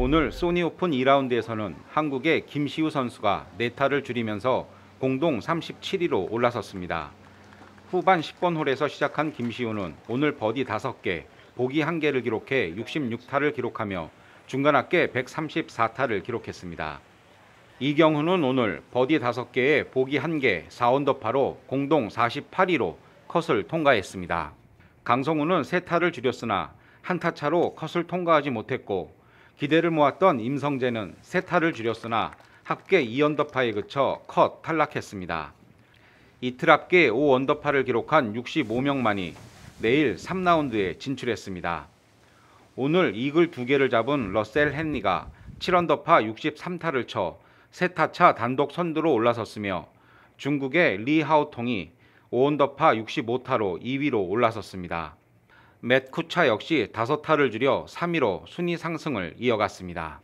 오늘 소니 오픈 2라운드에서는 한국의 김시우 선수가 네타를 줄이면서 공동 37위로 올라섰습니다. 후반 10번 홀에서 시작한 김시우는 오늘 버디 5개, 보기 1개를 기록해 66타를 기록하며 중간 합계 134타를 기록했습니다. 이경훈은 오늘 버디 5개에 보기 1개, 4언더파로 공동 48위로 컷을 통과했습니다. 강성우는 3타를 줄였으나 한타 차로 컷을 통과하지 못했고 기대를 모았던 임성재는 세타를 줄였으나 합계 2언더파에 그쳐 컷 탈락했습니다. 이틀 합계 5언더파를 기록한 65명만이 내일 3라운드에 진출했습니다. 오늘 이글 2개를 잡은 러셀 헨리가 7언더파 63타를 쳐 세타차 단독 선두로 올라섰으며 중국의 리하우통이 5언더파 65타로 2위로 올라섰습니다. 맷쿠차 역시 5 타를 줄여 3위로 순위 상승을 이어갔습니다.